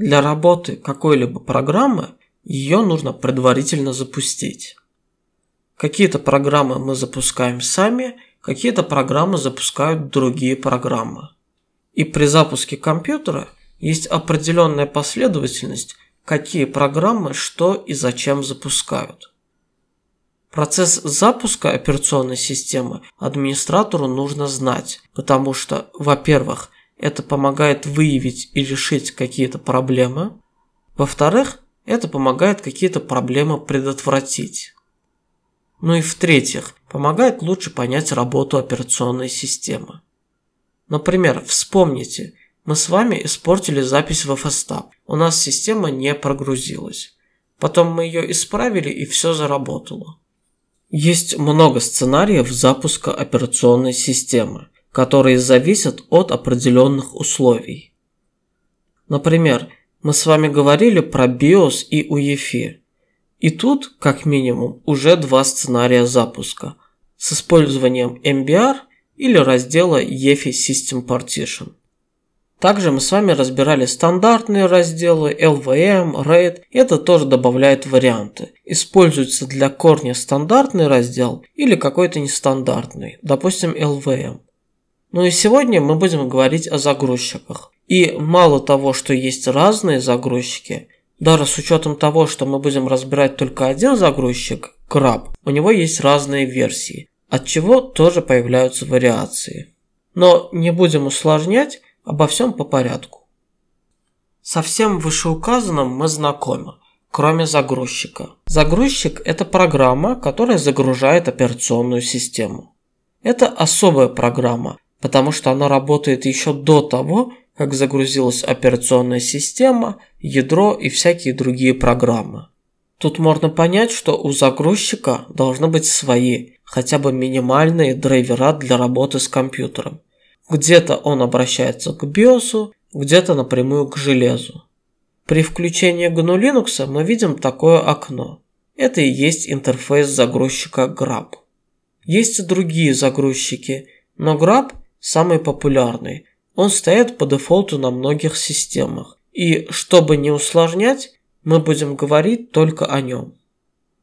Для работы какой-либо программы ее нужно предварительно запустить. Какие-то программы мы запускаем сами, какие-то программы запускают другие программы. И при запуске компьютера есть определенная последовательность, какие программы что и зачем запускают. Процесс запуска операционной системы администратору нужно знать, потому что, во-первых, это помогает выявить и решить какие-то проблемы. Во-вторых, это помогает какие-то проблемы предотвратить. Ну и в-третьих, помогает лучше понять работу операционной системы. Например, вспомните, мы с вами испортили запись в FSTAP, у нас система не прогрузилась. Потом мы ее исправили и все заработало. Есть много сценариев запуска операционной системы – которые зависят от определенных условий. Например, мы с вами говорили про BIOS и UEFI. И тут, как минимум, уже два сценария запуска с использованием MBR или раздела EFI System Partition. Также мы с вами разбирали стандартные разделы LVM, RAID. и Это тоже добавляет варианты. Используется для корня стандартный раздел или какой-то нестандартный, допустим LVM. Ну и сегодня мы будем говорить о загрузчиках. И мало того, что есть разные загрузчики, даже с учетом того, что мы будем разбирать только один загрузчик, краб, у него есть разные версии, от чего тоже появляются вариации. Но не будем усложнять, обо всем по порядку. Со всем вышеуказанным мы знакомы, кроме загрузчика. Загрузчик – это программа, которая загружает операционную систему. Это особая программа, потому что она работает еще до того, как загрузилась операционная система, ядро и всякие другие программы. Тут можно понять, что у загрузчика должны быть свои, хотя бы минимальные драйвера для работы с компьютером. Где-то он обращается к BIOS, где-то напрямую к железу. При включении GNU Linux мы видим такое окно. Это и есть интерфейс загрузчика GRAB. Есть и другие загрузчики, но GRAB самый популярный. Он стоит по дефолту на многих системах. И чтобы не усложнять, мы будем говорить только о нем.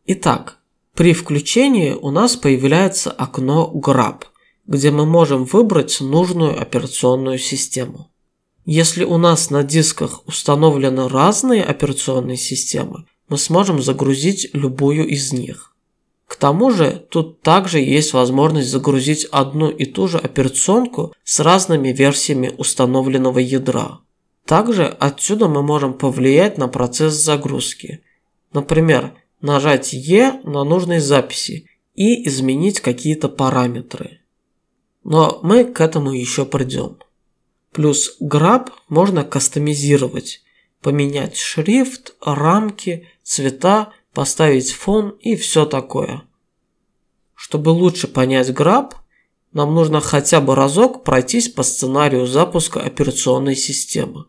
Итак, при включении у нас появляется окно GRAB, где мы можем выбрать нужную операционную систему. Если у нас на дисках установлены разные операционные системы, мы сможем загрузить любую из них. К тому же, тут также есть возможность загрузить одну и ту же операционку с разными версиями установленного ядра. Также отсюда мы можем повлиять на процесс загрузки. Например, нажать E на нужной записи и изменить какие-то параметры. Но мы к этому еще придем. Плюс граб можно кастомизировать, поменять шрифт, рамки, цвета поставить фон и все такое. Чтобы лучше понять граб, нам нужно хотя бы разок пройтись по сценарию запуска операционной системы.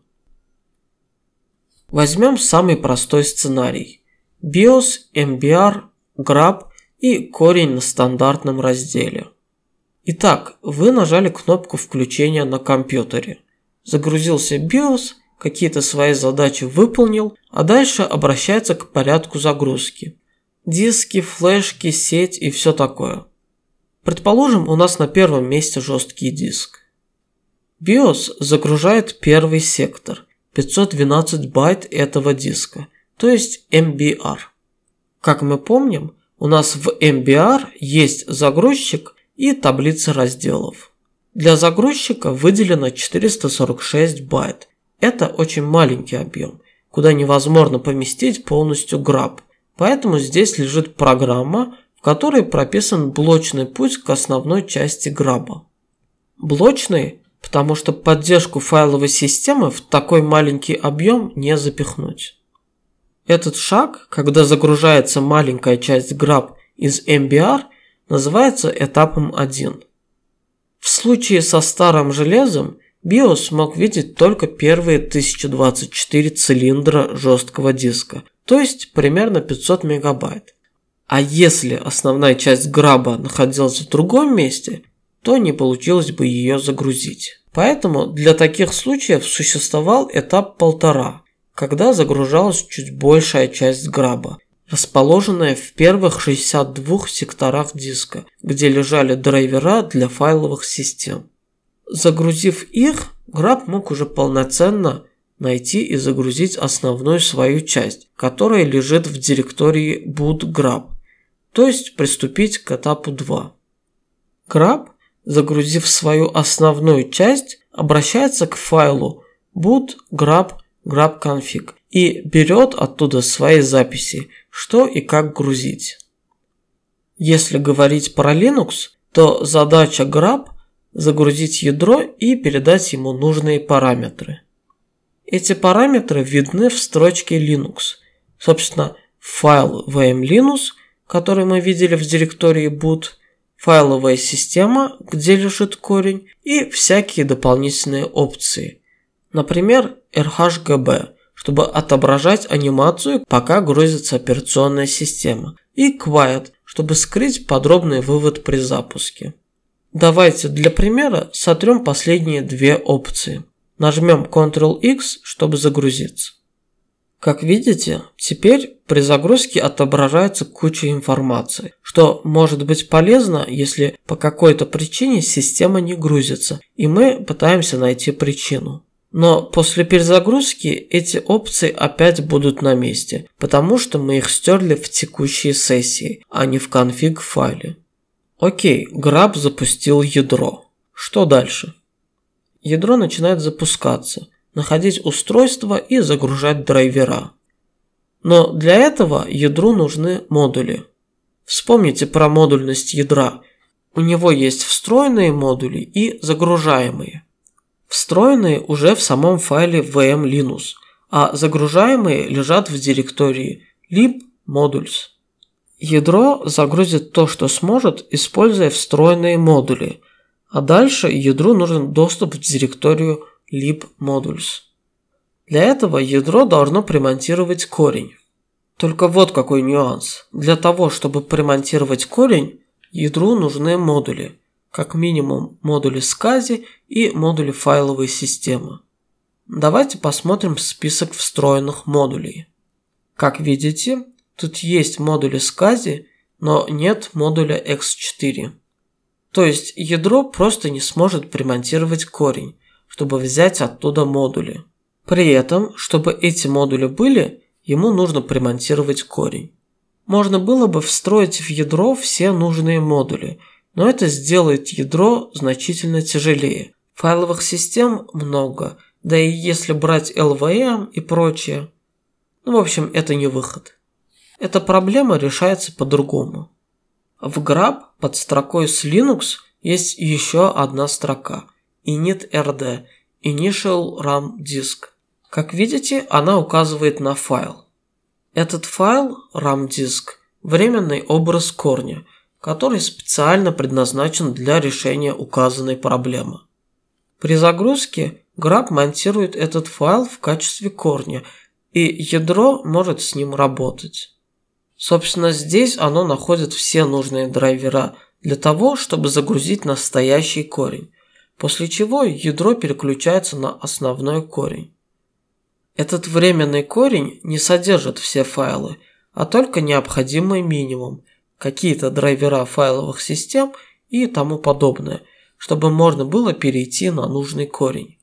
Возьмем самый простой сценарий – BIOS, MBR, GRAB и корень на стандартном разделе. Итак, вы нажали кнопку включения на компьютере. Загрузился BIOS – какие-то свои задачи выполнил, а дальше обращается к порядку загрузки. Диски, флешки, сеть и все такое. Предположим, у нас на первом месте жесткий диск. BIOS загружает первый сектор, 512 байт этого диска, то есть MBR. Как мы помним, у нас в MBR есть загрузчик и таблица разделов. Для загрузчика выделено 446 байт, это очень маленький объем, куда невозможно поместить полностью граб, поэтому здесь лежит программа, в которой прописан блочный путь к основной части граба. Блочный, потому что поддержку файловой системы в такой маленький объем не запихнуть. Этот шаг, когда загружается маленькая часть граб из MBR, называется этапом 1. В случае со старым железом – BIOS мог видеть только первые 1024 цилиндра жесткого диска, то есть примерно 500 мегабайт. А если основная часть граба находилась в другом месте, то не получилось бы ее загрузить. Поэтому для таких случаев существовал этап полтора, когда загружалась чуть большая часть граба, расположенная в первых 62 секторах диска, где лежали драйвера для файловых систем. Загрузив их, Граб мог уже полноценно найти и загрузить основную свою часть, которая лежит в директории boot/grab, то есть приступить к этапу 2. Grab, загрузив свою основную часть, обращается к файлу boot grab grabconfig и берет оттуда свои записи, что и как грузить. Если говорить про Linux, то задача grab – загрузить ядро и передать ему нужные параметры. Эти параметры видны в строчке Linux. Собственно, файл vm-linux, который мы видели в директории boot, файловая система, где лежит корень, и всякие дополнительные опции. Например, RHGB, чтобы отображать анимацию, пока грузится операционная система, и Quiet, чтобы скрыть подробный вывод при запуске. Давайте для примера сотрем последние две опции. Нажмем Ctrl-X, чтобы загрузиться. Как видите, теперь при загрузке отображается куча информации, что может быть полезно, если по какой-то причине система не грузится, и мы пытаемся найти причину. Но после перезагрузки эти опции опять будут на месте, потому что мы их стерли в текущей сессии, а не в конфиг файле. Окей, граб запустил ядро. Что дальше? Ядро начинает запускаться, находить устройство и загружать драйвера. Но для этого ядру нужны модули. Вспомните про модульность ядра. У него есть встроенные модули и загружаемые. Встроенные уже в самом файле vm linux, а загружаемые лежат в директории lib modules. Ядро загрузит то, что сможет, используя встроенные модули, а дальше ядру нужен доступ в директорию lib-modules. Для этого ядро должно примонтировать корень. Только вот какой нюанс. Для того, чтобы примонтировать корень, ядру нужны модули. Как минимум модули SCSI и модули файловой системы. Давайте посмотрим список встроенных модулей. Как видите, Тут есть модули SCSI, но нет модуля X4. То есть ядро просто не сможет примонтировать корень, чтобы взять оттуда модули. При этом, чтобы эти модули были, ему нужно примонтировать корень. Можно было бы встроить в ядро все нужные модули, но это сделает ядро значительно тяжелее. Файловых систем много, да и если брать LVM и прочее. Ну, в общем, это не выход. Эта проблема решается по-другому. В grab под строкой с Linux есть еще одна строка init rd Initial RAM Disk. Как видите, она указывает на файл. Этот файл RAM Disk – временный образ корня, который специально предназначен для решения указанной проблемы. При загрузке Grab монтирует этот файл в качестве корня, и ядро может с ним работать. Собственно, здесь оно находит все нужные драйвера для того, чтобы загрузить настоящий корень, после чего ядро переключается на основной корень. Этот временный корень не содержит все файлы, а только необходимый минимум, какие-то драйвера файловых систем и тому подобное, чтобы можно было перейти на нужный корень.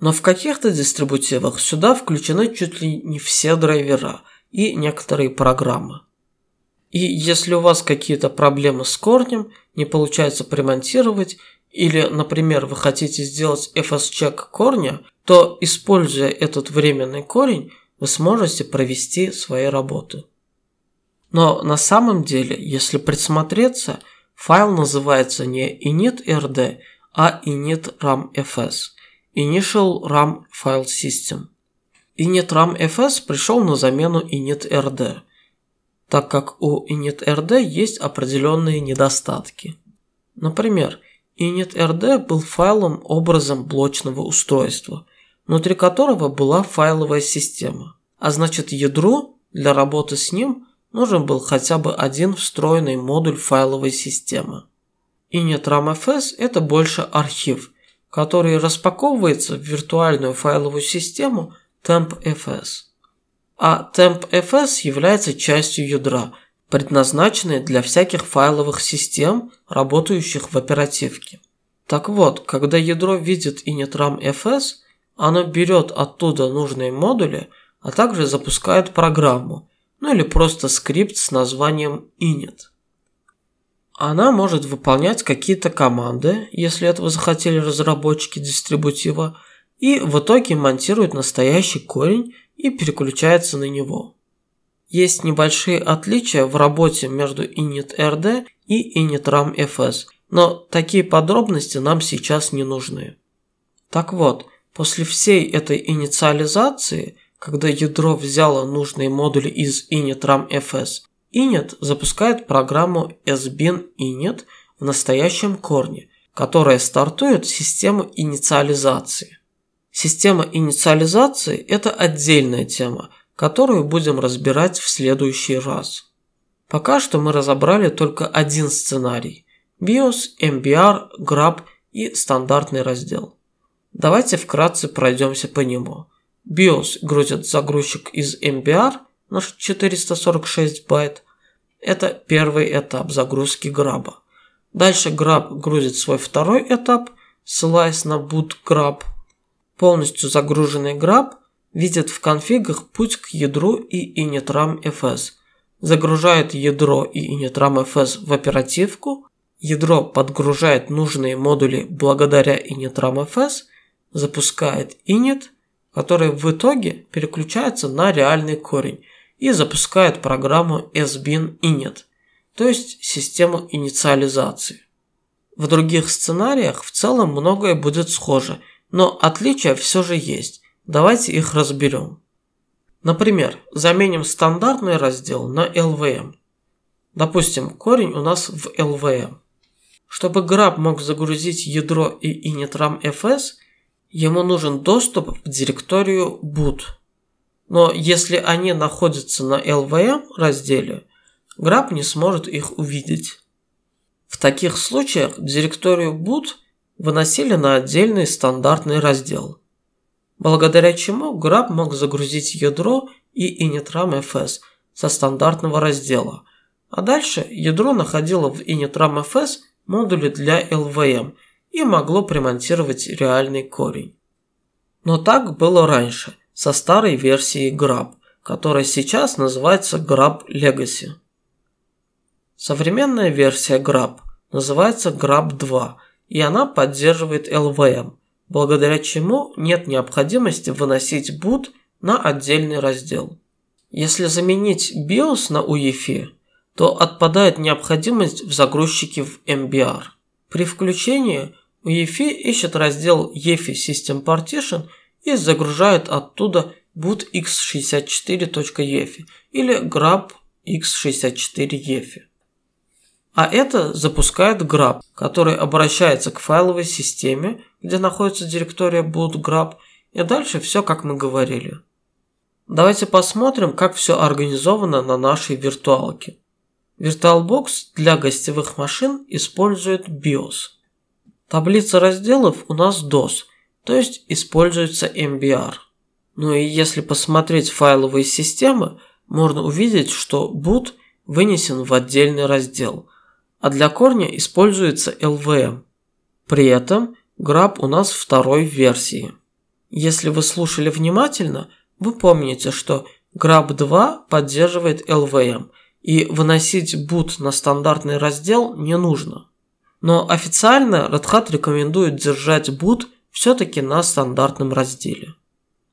Но в каких-то дистрибутивах сюда включены чуть ли не все драйвера и некоторые программы. И если у вас какие-то проблемы с корнем, не получается примонтировать, или, например, вы хотите сделать FS-чек корня, то, используя этот временный корень, вы сможете провести свои работы. Но на самом деле, если присмотреться, файл называется не init.rd, а init.ram.fs Initial RAM File System. init.ram.fs пришел на замену init.rd так как у init.rd есть определенные недостатки. Например, init.rd был файлом-образом блочного устройства, внутри которого была файловая система, а значит ядру для работы с ним нужен был хотя бы один встроенный модуль файловой системы. init.ramfs – это больше архив, который распаковывается в виртуальную файловую систему tempfs а temp.fs является частью ядра, предназначенной для всяких файловых систем, работающих в оперативке. Так вот, когда ядро видит initram.fs, оно берет оттуда нужные модули, а также запускает программу, ну или просто скрипт с названием init. Она может выполнять какие-то команды, если этого захотели разработчики дистрибутива, и в итоге монтирует настоящий корень и переключается на него. Есть небольшие отличия в работе между init.rd и init.ram.fs, но такие подробности нам сейчас не нужны. Так вот, после всей этой инициализации, когда ядро взяло нужные модули из init.ram.fs, init запускает программу sbin init в настоящем корне, которая стартует систему инициализации. Система инициализации – это отдельная тема, которую будем разбирать в следующий раз. Пока что мы разобрали только один сценарий – BIOS, MBR, GRAB и стандартный раздел. Давайте вкратце пройдемся по нему. BIOS грузит загрузчик из MBR на 446 байт. Это первый этап загрузки граба. Дальше граб грузит свой второй этап, ссылаясь на boot grab – Полностью загруженный граб видит в конфигах путь к ядру и initram fs, загружает ядро и initram fs в оперативку, ядро подгружает нужные модули благодаря initram fs, запускает init, который в итоге переключается на реальный корень и запускает программу sbin init, то есть систему инициализации. В других сценариях в целом многое будет схоже – но отличия все же есть. Давайте их разберем. Например, заменим стандартный раздел на LVM. Допустим, корень у нас в LVM. Чтобы граб мог загрузить ядро и initramfs, ему нужен доступ в директорию boot. Но если они находятся на LVM разделе, граб не сможет их увидеть. В таких случаях директорию boot – выносили на отдельный стандартный раздел, благодаря чему Grab мог загрузить ядро и Initram FS со стандартного раздела, а дальше ядро находило в Initram FS модули для LVM и могло примонтировать реальный корень. Но так было раньше, со старой версией Grab, которая сейчас называется Grab Legacy. Современная версия Grab называется Grab 2 – и она поддерживает LVM, благодаря чему нет необходимости выносить boot на отдельный раздел. Если заменить BIOS на UEFI, то отпадает необходимость в загрузчике в MBR. При включении UEFI ищет раздел EFI System Partition и загружает оттуда bootx64.efi или grabx64.efi. А это запускает grab, который обращается к файловой системе, где находится директория boot grab, и дальше все как мы говорили. Давайте посмотрим, как все организовано на нашей виртуалке. VirtualBox для гостевых машин использует BIOS. Таблица разделов у нас DOS, то есть используется MBR. Ну и если посмотреть файловые системы, можно увидеть, что boot вынесен в отдельный раздел – а для корня используется LVM. При этом граб у нас второй версии. Если вы слушали внимательно, вы помните, что граб 2 поддерживает LVM, и выносить boot на стандартный раздел не нужно. Но официально Red Hat рекомендует держать boot все-таки на стандартном разделе.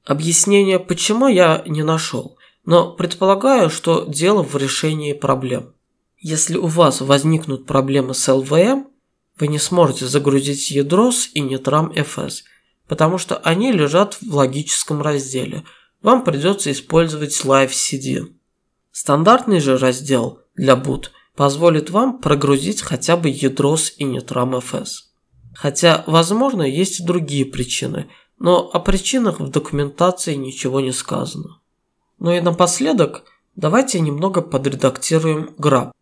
Объяснения почему я не нашел, но предполагаю, что дело в решении проблем. Если у вас возникнут проблемы с LVM, вы не сможете загрузить ядро с и fs, потому что они лежат в логическом разделе. Вам придется использовать Live CD. Стандартный же раздел для boot позволит вам прогрузить хотя бы ядро с и fs. Хотя, возможно, есть и другие причины, но о причинах в документации ничего не сказано. Ну и напоследок, давайте немного подредактируем граб.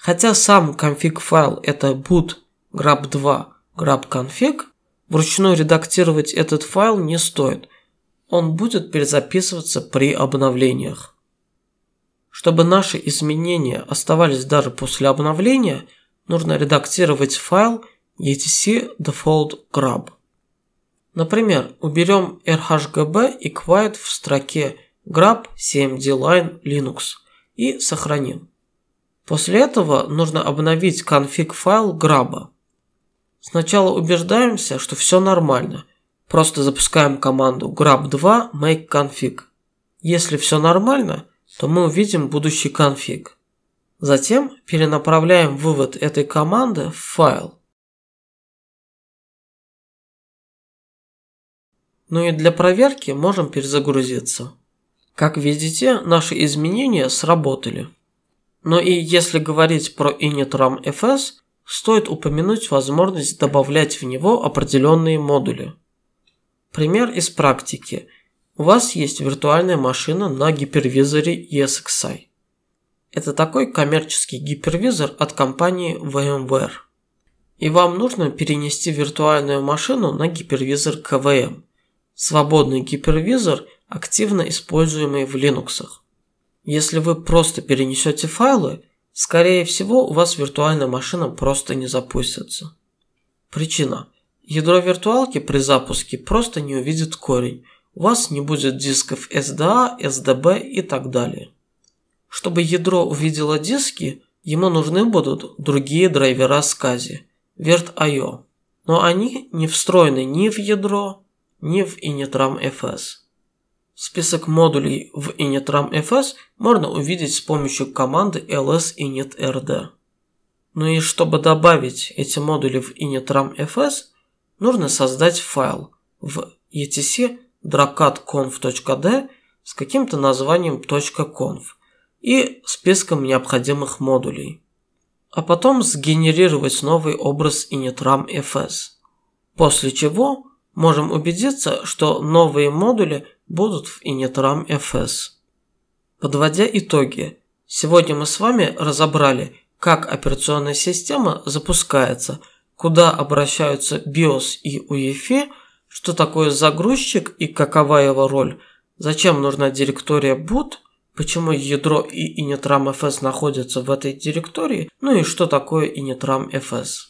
Хотя сам конфиг-файл это boot grab2 grab-config, вручную редактировать этот файл не стоит. Он будет перезаписываться при обновлениях. Чтобы наши изменения оставались даже после обновления, нужно редактировать файл etc default grab. Например, уберем rhgb и quiet в строке grab cmd line linux и сохраним. После этого нужно обновить конфиг файл граба. Сначала убеждаемся, что все нормально. Просто запускаем команду grab2 make config. Если все нормально, то мы увидим будущий конфиг. Затем перенаправляем вывод этой команды в файл. Ну и для проверки можем перезагрузиться. Как видите, наши изменения сработали. Но и если говорить про initramfs, стоит упомянуть возможность добавлять в него определенные модули. Пример из практики. У вас есть виртуальная машина на гипервизоре ESXi. Это такой коммерческий гипервизор от компании VMware. И вам нужно перенести виртуальную машину на гипервизор KVM, Свободный гипервизор, активно используемый в Linux. Если вы просто перенесете файлы, скорее всего у вас виртуальная машина просто не запустится. Причина. Ядро виртуалки при запуске просто не увидит корень. У вас не будет дисков SDA, SDB и так далее. Чтобы ядро увидело диски, ему нужны будут другие драйвера SCSI, VirtIO. Но они не встроены ни в ядро, ни в initramfs. FS. Список модулей в initramfs можно увидеть с помощью команды ls init.rd. Ну и чтобы добавить эти модули в initramfs, нужно создать файл в etc dracatconf.d с каким-то названием .conf и списком необходимых модулей. А потом сгенерировать новый образ initramfs. После чего можем убедиться, что новые модули будут в Initram FS. Подводя итоги, сегодня мы с вами разобрали, как операционная система запускается, куда обращаются BIOS и UEFI, что такое загрузчик и какова его роль, зачем нужна директория boot, почему ядро и initramfs находятся в этой директории, ну и что такое initramfs.